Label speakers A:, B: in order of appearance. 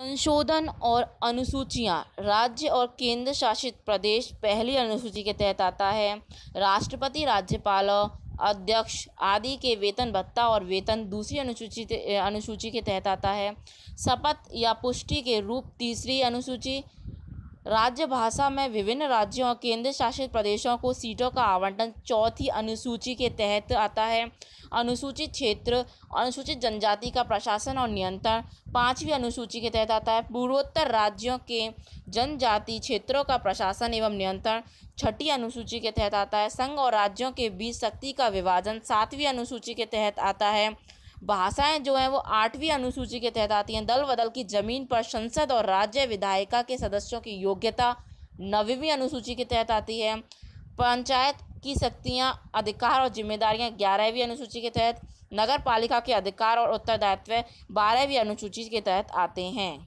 A: संशोधन और अनुसूचियाँ राज्य और केंद्र शासित प्रदेश पहली अनुसूची के तहत आता है राष्ट्रपति राज्यपाल अध्यक्ष आदि के वेतन भत्ता और वेतन दूसरी अनुसूची अनुसूची के तहत आता है शपथ या पुष्टि के रूप तीसरी अनुसूची राज्य भाषा में विभिन्न राज्यों और केंद्र शासित प्रदेशों को सीटों का आवंटन चौथी अनुसूची के तहत आता है अनुसूचित क्षेत्र अनुसूचित जनजाति का प्रशासन और नियंत्रण पाँचवीं अनुसूची के तहत आता है पूर्वोत्तर राज्यों के जनजाति क्षेत्रों का प्रशासन एवं नियंत्रण छठी अनुसूची के तहत आता है संघ और राज्यों के बीच शक्ति का विभाजन सातवीं अनुसूची के तहत आता है भाषाएं जो हैं वो आठवीं अनुसूची के तहत आती हैं दल बदल की ज़मीन पर संसद और राज्य विधायिका के सदस्यों की योग्यता नवीवीं अनुसूची के तहत आती है पंचायत की शक्तियाँ अधिकार और जिम्मेदारियाँ ग्यारहवीं अनुसूची के तहत नगर पालिका के अधिकार और उत्तरदायित्व बारहवीं अनुसूची के तहत आते हैं